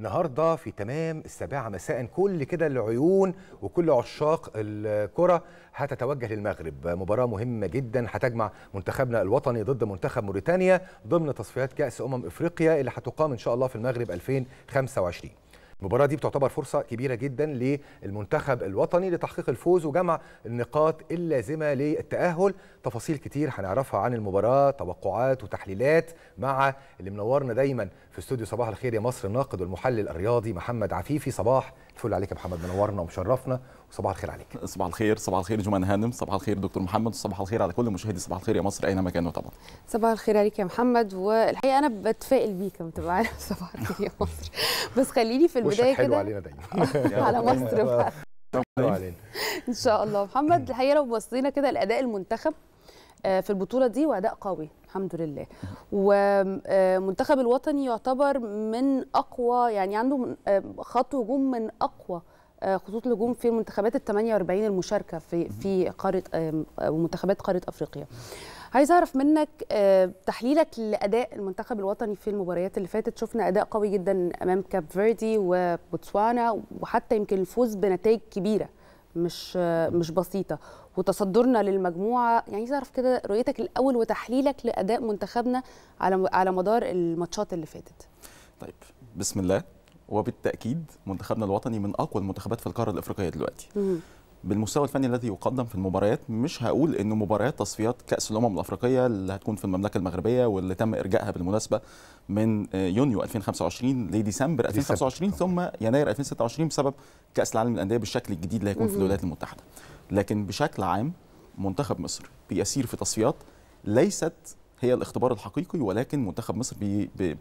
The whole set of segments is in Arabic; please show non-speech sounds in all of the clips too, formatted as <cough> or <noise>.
النهارده في تمام السابعة مساء كل كده العيون وكل عشاق الكرة هتتوجه للمغرب مباراة مهمة جدا هتجمع منتخبنا الوطني ضد منتخب موريتانيا ضمن تصفيات كأس أمم إفريقيا اللي هتقام إن شاء الله في المغرب 2025 المباراه دي بتعتبر فرصه كبيره جدا للمنتخب الوطني لتحقيق الفوز وجمع النقاط اللازمه للتاهل تفاصيل كتير هنعرفها عن المباراه توقعات وتحليلات مع اللي منورنا دايما في استوديو صباح الخير يا مصر الناقد والمحلل الرياضي محمد عفيفي صباح الفل عليك يا محمد منورنا ومشرفنا وصباح الخير عليك صباح الخير صباح الخير جمان هانم صباح الخير دكتور محمد صباح الخير على كل مشاهدي صباح الخير يا مصر اينما كانوا طبعا صباح الخير عليك يا محمد والحقيقه انا بتفائل بيك لما تبقى عارف <laughs> صباح الخير يا مصر بس خليني في البدايه كده علينا دايما <laughs> على مصر بقى <laughs> ان شاء الله محمد الحقيقه لو بصينا كده لاداء المنتخب آه، في البطوله دي واداء قوي الحمد لله ومنتخب آه، الوطني يعتبر من اقوى يعني عنده آه، خط هجوم من اقوى آه، خطوط الهجوم في المنتخبات ال 48 المشاركه في في قاره ومنتخبات قاره افريقيا. عايز اعرف منك تحليلك لاداء المنتخب الوطني في المباريات اللي فاتت شفنا اداء قوي جدا امام كاب فيردي وبوتسوانا وحتى يمكن الفوز بنتائج كبيره. مش مش بسيطه وتصدرنا للمجموعه يعني تعرف كده رؤيتك الاول وتحليلك لاداء منتخبنا على على مدار الماتشات اللي فاتت طيب بسم الله وبالتاكيد منتخبنا الوطني من اقوى المنتخبات في القاره الافريقيه دلوقتي بالمستوى الفني الذي يقدم في المباريات مش هقول ان مباريات تصفيات كاس الامم الافريقيه اللي هتكون في المملكه المغربيه واللي تم ارجائها بالمناسبه من آه، يونيو 2025 لديسمبر 2025 آه. ثم يناير 2026 بسبب كاس العالم للانديه بالشكل الجديد اللي هيكون في الولايات المتحده لكن بشكل عام منتخب مصر بيسير في تصفيات ليست هي الاختبار الحقيقي ولكن منتخب مصر بي بي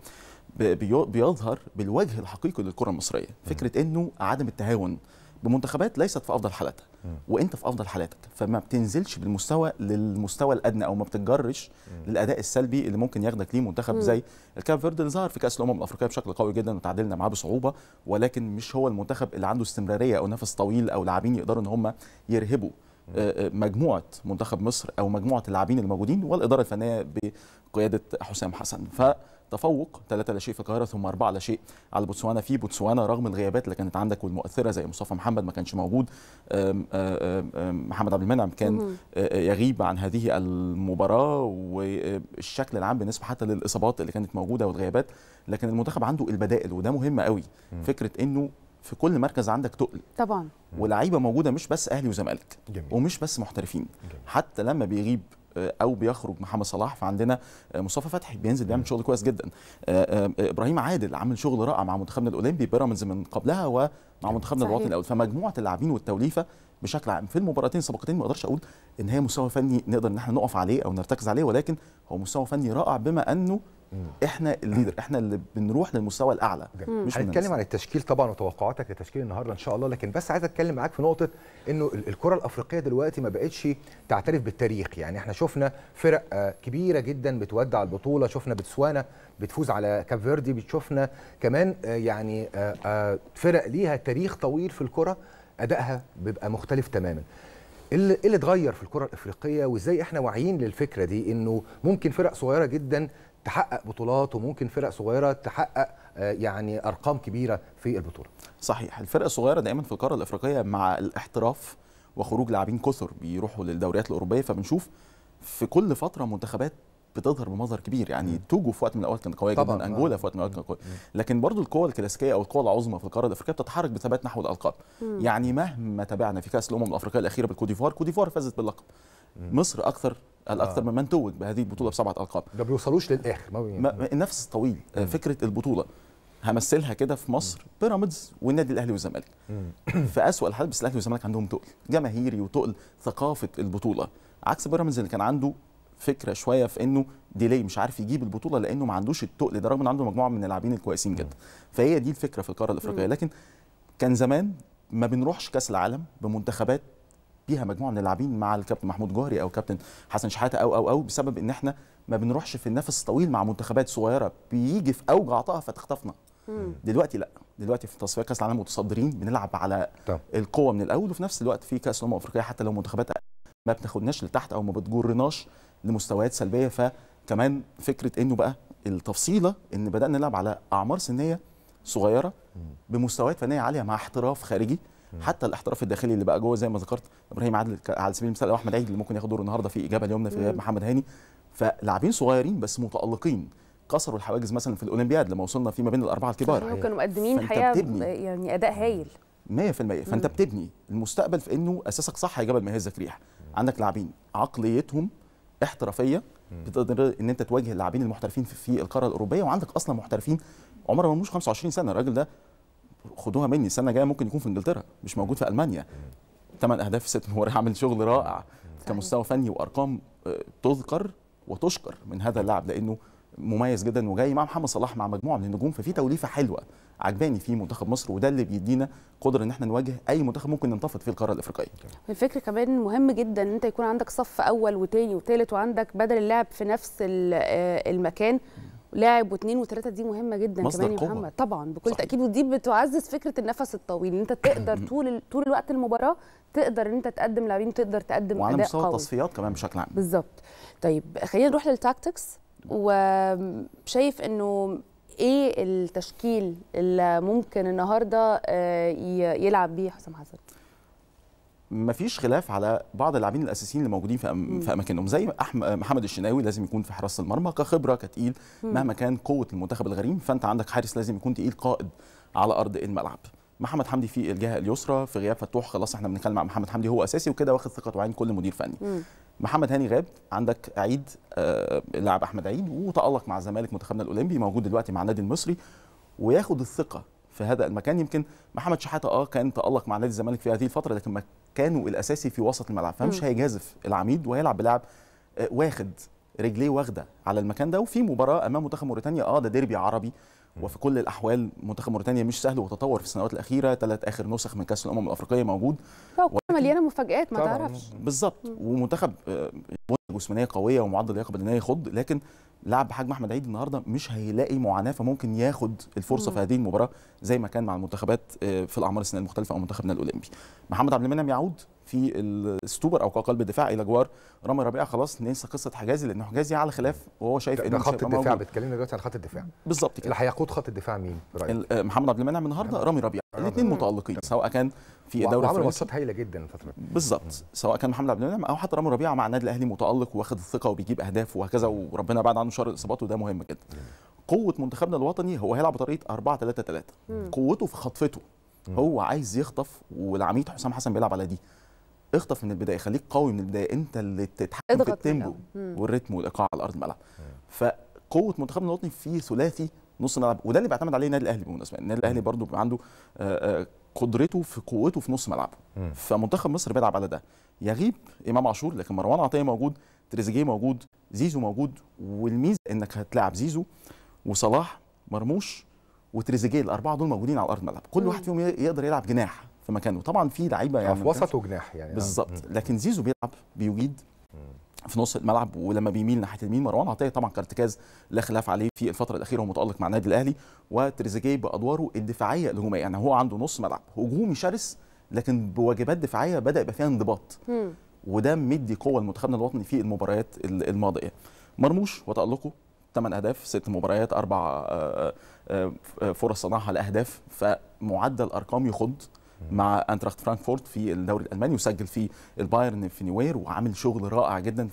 بيظهر بالوجه الحقيقي للكره المصريه فكره انه عدم التهاون بمنتخبات ليست في افضل حالاتها وانت في افضل حالاتك فما بتنزلش بالمستوى للمستوى الادنى او ما بتتجرش للاداء السلبي اللي ممكن ياخدك ليه منتخب زي الكاب فيرد اللي ظهر في كاس الامم الافريقيه بشكل قوي جدا وتعادلنا معاه بصعوبه ولكن مش هو المنتخب اللي عنده استمراريه او نفس طويل او لاعبين يقدروا ان هم يرهبوا آه، آه، مجموعه منتخب مصر او مجموعه اللاعبين الموجودين والاداره الفنيه بقياده حسام حسن ف تفوق 3 شيء في القاهره ثم 4 شيء على بوتسوانا في بوتسوانا رغم الغيابات اللي كانت عندك والمؤثره زي مصطفى محمد ما كانش موجود محمد عبد المنعم كان آه، آه، يغيب عن هذه المباراه والشكل العام بالنسبه حتى للاصابات اللي كانت موجوده والغيابات لكن المنتخب عنده البدائل وده مهم قوي فكره انه في كل مركز عندك تقل طبعا ولاعيبه موجوده مش بس اهلي وزمالك ومش بس محترفين جميل. حتى لما بيغيب او بيخرج محمد صلاح فعندنا مصطفى فتحي بينزل بيعمل شغل كويس جدا آه، آه، ابراهيم عادل عامل شغل رائع مع منتخبنا الاولمبي بيراميدز من قبلها ومع منتخبنا الوطني الاول فمجموعه اللاعبين والتوليفه بشكل عام في المباراتين السابقتين ما اقدرش اقول ان هي مستوى فني نقدر ان احنا نقف عليه او نرتكز عليه ولكن هو مستوى فني رائع بما انه احنا الليدر احنا اللي بنروح للمستوى الاعلى مش هنتكلم عن التشكيل طبعا وتوقعاتك لتشكيل النهارده ان شاء الله لكن بس عايز اتكلم معاك في نقطه انه الكره الافريقيه دلوقتي ما بقتش تعترف بالتاريخ يعني احنا شفنا فرق آه، كبيره جدا بتودع البطوله شفنا بتسوانا بتفوز على كاب فيردي شفنا كمان آه، يعني آه، فرق ليها تاريخ طويل في الكره ادائها بيبقى مختلف تماما ايه اللي اتغير في الكره الافريقيه وازاي احنا واعيين للفكره دي انه ممكن فرق صغيره جدا تحقق بطولات وممكن فرق صغيره تحقق آه، يعني ارقام كبيره في البطوله صحيح الفرق الصغيره دايما في القاره الافريقيه مع الاحتراف وخروج لاعبين كثر بيروحوا للدوريات الاوروبيه فبنشوف في كل فتره منتخبات بتظهر بمظهر كبير يعني توجو في وقت من الاوقات كانت قويه جدا انجولا آه. في وقت من الاوقات كانت قويه لكن برضو القوى الكلاسيكيه او القوى العظمى في القاره الافريقيه بتتحرك بثبات نحو الالقاب يعني مهما تابعنا في كاس الامم الافريقيه الاخيره بالكوديفوار كوديفوار فازت باللقب مصر اكثر آه. الاكثر ممن توج بهذه البطوله بسبعه القاب ما بيوصلوش للاخر نفس النفس طويل فكره البطوله همثلها كده في مصر بيراميدز والنادي الاهلي والزمالك في اسوء الحال بس الاهلي والزمالك عندهم تقل جماهيري وتقل ثقافه البطوله عكس بيراميدز اللي كان عنده فكره شويه في انه ديلي مش عارف يجيب البطوله لانه ما عندوش التقل ده رغم ان عنده مجموعه من اللاعبين الكويسين جدا فهي دي الفكره في القاره الافريقيه لكن كان زمان ما بنروحش كاس العالم بمنتخبات بيها مجموعه من اللاعبين مع الكابتن محمود جوهري او كابتن حسن شحاته او او او بسبب ان احنا ما بنروحش في النفس الطويل مع منتخبات صغيره بيجي في اوج عطائها فتخطفنا دلوقتي لا دلوقتي في تصفيات كاس العالم متصدرين بنلعب على طب. القوه من الاول وفي نفس الوقت في كاس الامم الافريقيه حتى لو منتخبات ما بتاخدناش لتحت او ما بتجرناش لمستويات سلبيه فكمان فكره انه بقى التفصيله ان بدانا نلعب على اعمار سنيه صغيره بمستويات فنيه عاليه مع احتراف خارجي حتى الاحتراف الداخلي اللي بقى جوه زي ما ذكرت ابراهيم عادل على سبيل المثال او احمد عيد اللي ممكن ياخد دور النهارده في اجابه اليوم في غياب محمد هاني فلاعبين صغيرين بس متالقين كسروا الحواجز مثلا في الاولمبياد لما وصلنا فيما بين الاربعه الكبار كانوا مقدمين حقيقه يعني اداء هايل 100% فانت بتبني المستقبل في انه اساسك صح يا جبل مهز ريح عندك لاعبين عقليتهم احترافيه بتقدر ان انت تواجه اللاعبين المحترفين في القاره الاوروبيه وعندك اصلا محترفين عمر مرموش 25 سنه الراجل ده خدوها مني السنه الجايه ممكن يكون في انجلترا مش موجود في المانيا ثمان اهداف في ست مباريات عامل شغل رائع كمستوى فني وارقام آه، تذكر وتشكر من هذا اللاعب لانه مميز جدا وجاي مع محمد صلاح مع مجموعه من النجوم ففي توليفه حلوه عجباني في منتخب مصر وده اللي بيدينا قدره ان احنا نواجه اي منتخب ممكن ننتفض فيه القاره الافريقيه. الفكر كمان مهم جدا ان انت يكون عندك صف اول وثاني وثالث وعندك بدل اللعب في نفس آه، المكان لاعب واثنين وثلاثه دي مهمه جدا كمان يا محمد طبعا بكل صحيح. تاكيد ودي بتعزز فكره النفس الطويل انت تقدر <clears throat> طول طول الوقت المباراه تقدر انت تقدم لاعبين تقدر تقدم اداء قوي وعلى مستوى التصفيات كمان بشكل عام بالظبط طيب خلينا نروح للتاكتكس وشايف انه ايه التشكيل اللي ممكن النهارده آه، يلعب بيه حسام حسن؟ مفيش خلاف على بعض اللاعبين الاساسيين اللي موجودين في, أم في اماكنهم زي محمد الشناوي لازم يكون في حراسه المرمى كخبره كتقيل مهما كان قوه المنتخب الغريم فانت عندك حارس لازم يكون تقيل قائد على ارض الملعب محمد حمدي في الجهه اليسرى في غياب فتوح خلاص احنا بنتكلم مع محمد حمدي هو اساسي وكده واخد ثقته وعين كل مدير فني محمد هاني غاب عندك عيد اللاعب آه، احمد عيد وتالق مع الزمالك منتخبنا الاولمبي موجود دلوقتي مع النادي المصري وياخد الثقه في هذا المكان يمكن محمد شحاته اه كان تالق مع نادي الزمالك في هذه الفتره لكن مكانه الاساسي في وسط الملعب فمش هيجازف العميد وهيلعب بلاعب آه، واخد رجليه واخده على المكان ده وفي مباراه امام منتخب موريتانيا اه ده ديربي عربي وفي كل الاحوال منتخب موريتانيا مش سهل وتطور في السنوات الاخيره ثلاث اخر نسخ من كاس الامم الافريقيه موجود و... مليانه مفاجات ما تعرفش بالظبط ومنتخب آه، جسمانيه قويه ومعدل لياقه بدنيه يخض لكن لاعب بحجم احمد عيد النهارده مش هيلاقي معاناه فممكن ياخد الفرصه مم. في هذه المباراه زي ما كان مع المنتخبات آه، في الاعمار السنيه المختلفه او منتخبنا الاولمبي محمد عبد المنعم يعود في الستوبر او كقلب الدفاع الى جوار رامي ربيعه خلاص ننسى قصه حجازي لان حجازي على خلاف وهو شايف ان خط الدفاع بتكلمنا دلوقتي عن خط الدفاع بالظبط كده اللي هيقود خط الدفاع مين برايك آه، محمد عبد المنعم النهارده رامي ربيعه الاثنين متالقين سواء كان في دوري وعمل ماتشات هايله جدا الفتره بالظبط سواء كان محمد عبد المنعم او حتى رامي ربيعه مع النادي الاهلي متالق واخد الثقه وبيجيب اهداف وهكذا وربنا بعد عنه شر الاصابات وده مهم جدا قوه منتخبنا الوطني هو هيلعب بطريقه 4 3 3 قوته في خطفته هو عايز يخطف والعميد حسام حسن بيلعب على دي اخطف من البدايه خليك قوي من البدايه انت اللي تتحكم في التيمبو والريتم والايقاع على ارض الملعب فقوه منتخبنا الوطني في ثلاثي نص ملعب وده اللي بيعتمد عليه النادي الاهلي بالمناسبه النادي الاهلي برضو بيبقى عنده آه، آه، قدرته في قوته في نص ملعبه فمنتخب مصر بيلعب على ده يغيب امام عاشور لكن مروان عطيه موجود تريزيجيه موجود زيزو موجود والميزه انك هتلاعب زيزو وصلاح مرموش وتريزيجيه الاربعه دول موجودين على ارض الملعب كل واحد فيهم يقدر يلعب جناح في مكانه طبعا في لعيبه يعني آه، في وسط وجناح يعني آه. بالظبط لكن زيزو بيلعب بيجيد في نص الملعب ولما بيميل ناحيه اليمين مروان عطيه طبعا كارتكاز لا خلاف عليه في الفتره الاخيره هو متالق مع النادي الاهلي وتريزيجيه بادواره الدفاعيه الهجوميه يعني هو عنده نص ملعب هجومي شرس لكن بواجبات دفاعيه بدا يبقى فيها انضباط وده مدي قوه لمنتخبنا الوطني في المباريات الماضيه مرموش وتالقه 8 اهداف 6 مباريات اربع آه، فرص صنعها لاهداف فمعدل ارقام يخض مع انتراخت فرانكفورت في الدوري الالماني وسجل في البايرن في نيوير وعامل شغل رائع جدا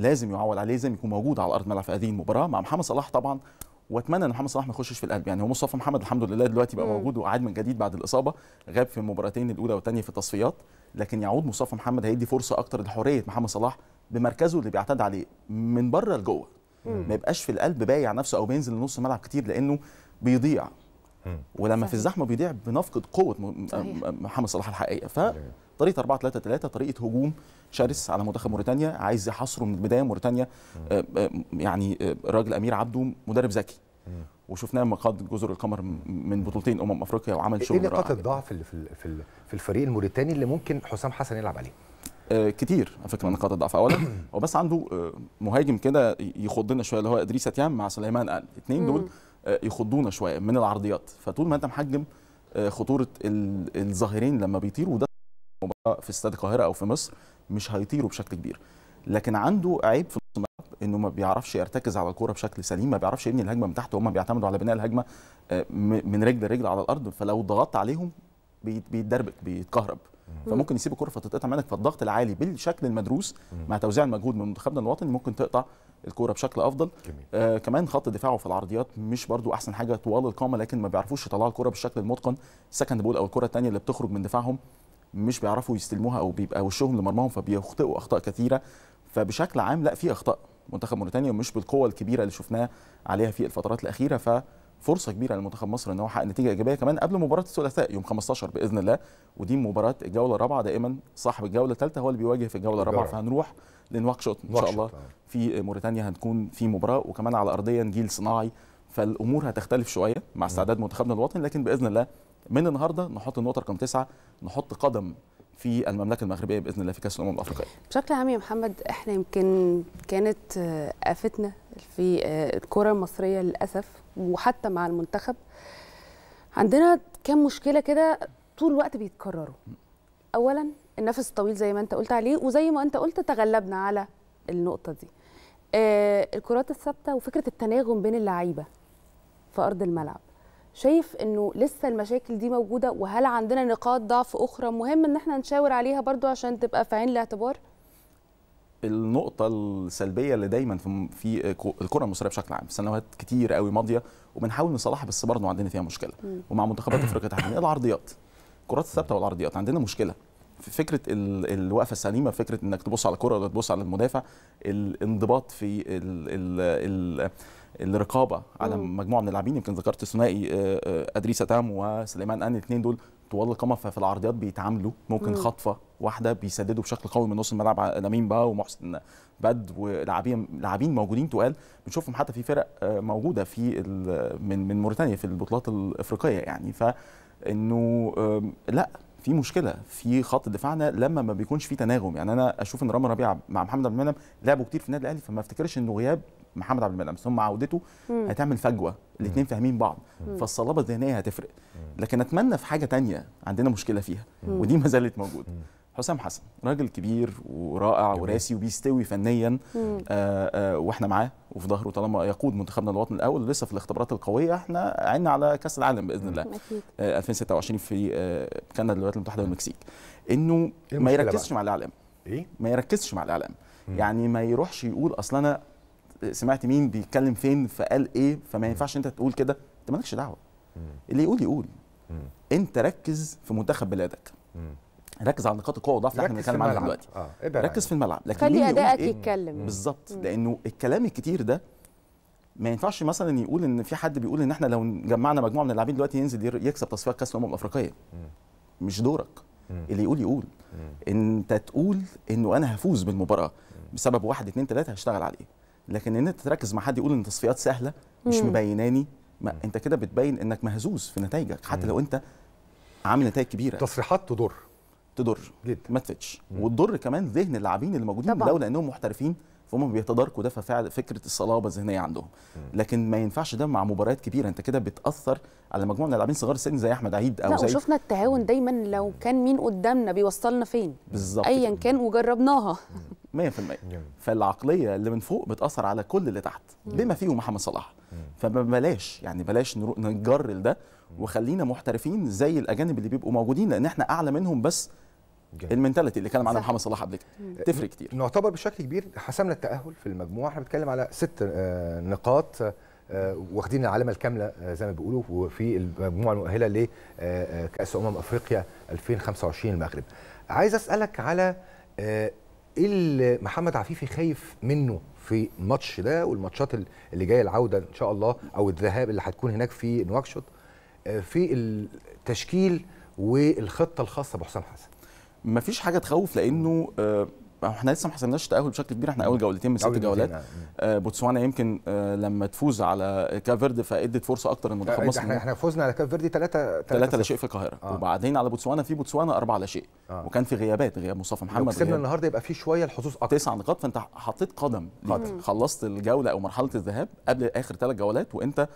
فلازم يعول عليه لازم يكون موجود على ارض الملعب في هذه المباراه مع محمد صلاح طبعا واتمنى ان محمد صلاح ما يخشش في القلب يعني هو مصطفى محمد الحمد لله دلوقتي بقى موجود وعاد من جديد بعد الاصابه غاب في المباراتين الاولى والثانيه في التصفيات لكن يعود مصطفى محمد هيدي فرصه اكتر لحريه محمد صلاح بمركزه اللي بيعتاد عليه من بره لجوه ما يبقاش في القلب بايع نفسه او بينزل لنص الملعب كتير لانه بيضيع ولما في الزحمه بيضيع بنفقد قوه محمد صلاح الحقيقيه فطريقه 4 3 3 طريقه هجوم شرس على منتخب موريتانيا عايز يحاصره من البدايه موريتانيا آه، آه، يعني الراجل آه، امير عبده مدرب ذكي وشفناه لما قاد جزر القمر من بطولتين امم افريقيا وعمل إيه شغل ايه نقاط الضعف اللي في في الفريق الموريتاني اللي ممكن حسام حسن يلعب عليه؟ كتير على فكره نقاط الضعف اولا <coughs> هو بس عنده مهاجم كده يخضنا شويه اللي هو ادريس اتيام مع سليمان قال الاثنين دول آه، يخضونا شويه من العرضيات فطول ما انت محجم آه، خطوره الظاهرين لما بيطيروا وده في استاد القاهره او في مصر مش هيطيروا بشكل كبير لكن عنده عيب في نص الملعب انه ما بيعرفش يرتكز على الكوره بشكل سليم ما بيعرفش يبني الهجمه من تحت وهم بيعتمدوا على بناء الهجمه آه، من رجل لرجل على الارض فلو ضغطت عليهم بيتدربك بيتكهرب فممكن يسيب الكره فتتقطع منك فالضغط العالي بالشكل المدروس مع توزيع المجهود من منتخبنا الوطني ممكن تقطع الكوره بشكل افضل جميل. آه كمان خط دفاعه في العرضيات مش برضو احسن حاجه طوال القامه لكن ما بيعرفوش يطلعوا الكوره بالشكل المتقن سكند بول او الكوره الثانيه اللي بتخرج من دفاعهم مش بيعرفوا يستلموها او بيبقى وشهم لمرماهم فبيخطئوا اخطاء كثيره فبشكل عام لا في اخطاء منتخب موريتانيا مش بالقوه الكبيره اللي شفناها عليها في الفترات الاخيره ف فرصه كبيره لمنتخب مصر ان هو يحقق نتيجه ايجابيه كمان قبل مباراه الثلاثاء يوم 15 باذن الله ودي مباراه الجوله الرابعه دائما صاحب الجوله الثالثه هو اللي بيواجه في الجوله الرابعه فهنروح لنواكشوط ان شاء الله في موريتانيا هنكون في مباراه وكمان على ارضيه نجيل صناعي فالامور هتختلف شويه مع استعداد منتخبنا الوطني لكن باذن الله من النهارده نحط النقطه رقم تسعه نحط قدم في المملكه المغربيه باذن الله في كاس الامم الافريقيه. بشكل عام يا محمد احنا يمكن كانت قافتنا آه، في آه، الكره المصريه للاسف وحتى مع المنتخب عندنا كام مشكله كده طول الوقت بيتكرروا اولا النفس الطويل زي ما انت قلت عليه وزي ما انت قلت تغلبنا على النقطه دي آه الكرات الثابته وفكره التناغم بين اللعيبه في ارض الملعب شايف انه لسه المشاكل دي موجوده وهل عندنا نقاط ضعف اخرى مهم ان احنا نشاور عليها برضو عشان تبقى في عين الاعتبار النقطة السلبية اللي دايما في الكرة المصرية بشكل عام سنوات كتير قوي ماضية وبنحاول نصلحها بس برضه عندنا فيها مشكلة ومع منتخبات افريقيا تحديدا العرضيات الكرات الثابتة والعرضيات عندنا مشكلة في فكره الوقفه السليمه فكره انك تبص على الكره ولا تبص على المدافع الانضباط في الـ الـ الـ الرقابه على مجموعه من اللاعبين يمكن ذكرت ثنائي ادريس تام وسليمان ان الاثنين دول طوال القامه في العرضيات بيتعاملوا ممكن خطفه واحده بيسددوا بشكل قوي من نص الملعب لامين بقى ومحسن بد ولاعبين لاعبين موجودين تقال بنشوفهم حتى في فرق آه، موجوده في من من موريتانيا في البطولات الافريقيه يعني فانه لا في مشكله في خط دفاعنا لما ما بيكونش في تناغم يعني انا اشوف ان رامي ربيعه مع محمد عبد المنعم لعبوا كتير في النادي الاهلي فما افتكرش انه غياب محمد عبد المنعم ثم عودته هتعمل فجوه الاثنين فاهمين بعض فالصلابه الذهنيه هتفرق لكن اتمنى في حاجه تانية عندنا مشكله فيها ودي ما زالت موجوده حسام حسن راجل كبير ورائع جميل. وراسي وبيستوي فنيا آآ آآ آه، آه، واحنا معاه وفي ظهره طالما يقود منتخبنا الوطني الاول لسه في الاختبارات القويه احنا عيننا على كاس العالم باذن الله آه 2026 في آه كندا الولايات المتحده والمكسيك انه إيه ما يركزش بقى. مع الاعلام ايه ما يركزش مع الاعلام يعني ما يروحش يقول اصل انا سمعت مين بيتكلم فين فقال ايه فما ينفعش انت تقول كده انت مالكش دعوه اللي يقول يقول انت ركز في منتخب بلادك ركز على نقاط القوه والضعف اللي احنا بنتكلم عنها دلوقتي آه. ركز في الملعب لكن خلي ادائك إيه؟ يتكلم بالظبط لانه الكلام الكتير ده ما ينفعش مثلا يقول ان في حد بيقول ان احنا لو جمعنا مجموعه من اللاعبين دلوقتي ينزل يكسب تصفيات كاس الامم الافريقيه مش دورك اللي يقول يقول انت تقول انه انا هفوز بالمباراه بسبب واحد اتنين تلاته هشتغل عليه لكن ان انت تركز مع حد يقول ان التصفيات سهله مش مبيناني ما انت كده بتبين انك مهزوز في نتائجك حتى لو انت عامل نتائج كبيره تصريحات تضر تضر جدا ما تفتش وتضر كمان ذهن اللاعبين اللي موجودين في لانهم محترفين فهم بيتداركوا ده ففعل فكره الصلابه الذهنيه عندهم لكن ما ينفعش ده مع مباريات كبيره انت كده بتاثر على مجموعه من اللاعبين صغار السن زي احمد عيد او لا زي شفنا التعاون دايما لو كان مين قدامنا بيوصلنا فين بالظبط ايا كان وجربناها 100% فالعقليه اللي من فوق بتاثر على كل اللي تحت بما فيه محمد صلاح فبلاش يعني بلاش نجر ده وخلينا محترفين زي الاجانب اللي بيبقوا موجودين لان احنا اعلى منهم بس المنتاليتي اللي كلام عنها محمد صلاح قبل كده تفرق كتير نعتبر بشكل كبير حسمنا التاهل في المجموعه احنا بنتكلم على ست آه، نقاط آه، واخدين العلامه الكامله آه، زي ما بيقولوا وفي المجموعه المؤهله لكاس امم افريقيا 2025 المغرب عايز اسالك على ايه اللي محمد عفيفي خايف منه في الماتش ده والماتشات اللي جايه العوده ان شاء الله او الذهاب اللي هتكون هناك في نواكشوط في التشكيل والخطه الخاصه بحسام حسن مفيش حاجه تخوف لانه آه، احنا لسه ما حسبناش تاهل بشكل كبير احنا اول جولتين من ست جولات آه،, آه. آه بوتسوانا يمكن آه لما تفوز على كاب فيردي فادت فرصه اكتر لمنتخب المصري احنا احنا فوزنا على كاب فيردي 3 3 لا شيء في القاهره آه. وبعدين على بوتسوانا في بوتسوانا 4 لا شيء آه. وكان في غيابات غياب مصطفى محمد كسبنا النهارده يبقى في شويه الحظوظ اكتر تسع نقاط فانت حطيت قدم قدم خلصت الجوله او مرحله الذهاب قبل اخر ثلاث جولات وانت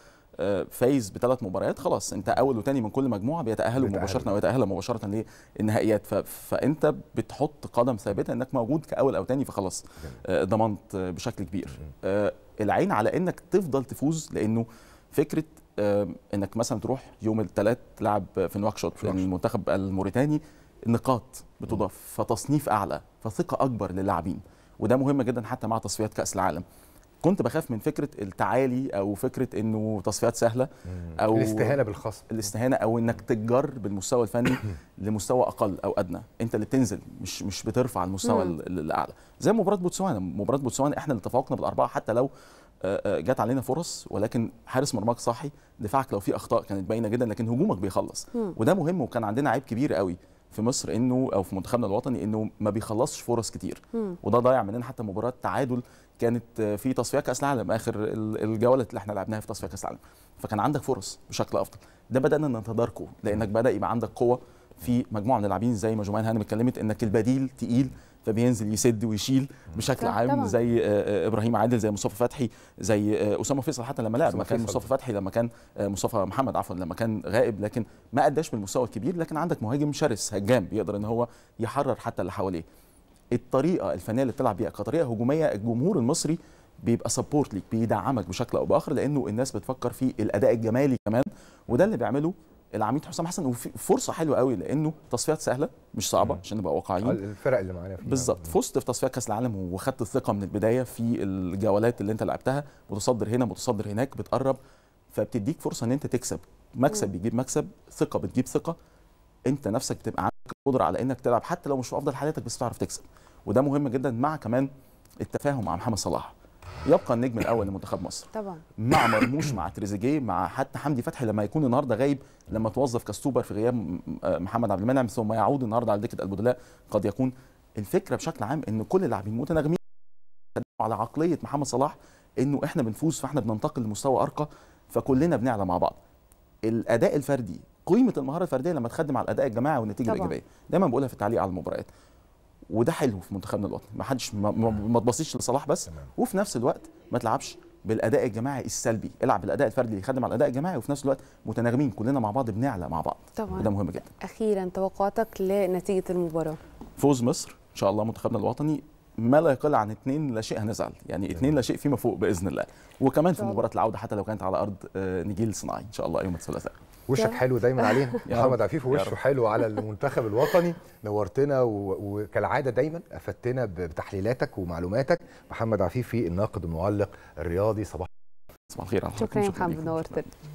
فايز بثلاث مباريات خلاص انت اول وثاني من كل مجموعه بيتاهلوا مباشره او يتاهلوا مباشره للنهائيات فانت بتحط قدم ثابته انك موجود كاول او ثاني فخلاص آه، ضمنت بشكل كبير آه، العين على انك تفضل تفوز لانه فكره آه، انك مثلا تروح يوم الثلاث تلعب في نواكشوط يعني المنتخب الموريتاني النقاط بتضاف فتصنيف اعلى فثقه اكبر للاعبين وده مهم جدا حتى مع تصفيات كاس العالم كنت بخاف من فكره التعالي او فكره انه تصفيات سهله او الاستهانه بالخصم الاستهانه او انك تتجر بالمستوى الفني <coughs> لمستوى اقل او ادنى انت اللي بتنزل مش مش بترفع المستوى الاعلى زي مباراه بوتسوانا مباراه بوتسوانا احنا اللي تفوقنا بالاربعه حتى لو آه، آه، جت علينا فرص ولكن حارس مرماك صحي دفاعك لو في اخطاء كانت باينه جدا لكن هجومك بيخلص وده مهم وكان عندنا عيب كبير قوي في مصر انه او في منتخبنا الوطني انه ما بيخلصش فرص كتير وده ضيع مننا حتى مباراه تعادل كانت في تصفيات كاس العالم اخر الجولات اللي احنا لعبناها في تصفيات كاس العالم فكان عندك فرص بشكل افضل ده بدانا نتداركه لانك بدا يبقى عندك قوه في مجموعه من اللاعبين زي ما جمال هانم اتكلمت انك البديل تقيل فبينزل يسد ويشيل بشكل عام طبعا. زي آه، آه، ابراهيم عادل زي مصطفى فتحي زي آه، اسامه فيصل حتى لما لعب ما كان مصطفى فتحي لما كان مصطفى محمد عفوا لما كان غائب لكن ما اداش بالمستوى الكبير لكن عندك مهاجم شرس هجام بيقدر ان هو يحرر حتى اللي حواليه الطريقه الفنيه اللي بتلعب بيها كطريقه هجوميه الجمهور المصري بيبقى سبورت ليك بيدعمك بشكل او باخر لانه الناس بتفكر في الاداء الجمالي كمان وده اللي بيعمله العميد حسام حسن وفرصه حلوه قوي لانه تصفيات سهله مش صعبه عشان نبقى واقعيين اه، الفرق اللي معانا بالظبط فزت في تصفيات كاس العالم وخدت الثقه من البدايه في الجولات اللي انت لعبتها متصدر هنا متصدر هناك بتقرب فبتديك فرصه ان انت تكسب مكسب بيجيب مكسب ثقه بتجيب ثقه انت نفسك بتبقى عندك القدره على انك تلعب حتى لو مش في افضل حالاتك بس تعرف تكسب وده مهم جدا مع كمان التفاهم مع محمد صلاح يبقى النجم الاول لمنتخب مصر طبعا مع مرموش مع تريزيجيه مع حتى حمدي فتحي لما يكون النهارده غايب لما توظف كاستوبر في غياب محمد عبد المنعم ثم يعود النهارده على دكه البدلاء قد يكون الفكره بشكل عام ان كل اللاعبين متناغمين على عقليه محمد صلاح انه احنا بنفوز فاحنا بننتقل لمستوى ارقى فكلنا بنعلى مع بعض الاداء الفردي قيمه المهاره الفرديه لما تخدم على الاداء الجماعي والنتيجه طبعا. الايجابيه دايما بقولها في التعليق على المباريات وده حلو في منتخبنا الوطني ما حدش ما, تبصيش لصلاح بس وفي نفس الوقت ما تلعبش بالاداء الجماعي السلبي العب بالاداء الفردي اللي يخدم على الاداء الجماعي وفي نفس الوقت متناغمين كلنا مع بعض بنعلى مع بعض طبعا وده مهم جدا اخيرا توقعاتك لنتيجه المباراه فوز مصر ان شاء الله منتخبنا الوطني ما لا يقل عن اثنين لا شيء هنزعل يعني اثنين لا شيء فيما فوق باذن الله وكمان في مباراه العوده حتى لو كانت على ارض آه، نجيل صناعي ان شاء الله يوم الثلاثاء وشك حلو دايما علينا <laughs> محمد عفيف وشه حلو على المنتخب الوطني نورتنا وكالعاده دايما افدتنا بتحليلاتك ومعلوماتك محمد عفيفي الناقد المعلق الرياضي صباح صباح الخير شكرا يا محمد نورتنا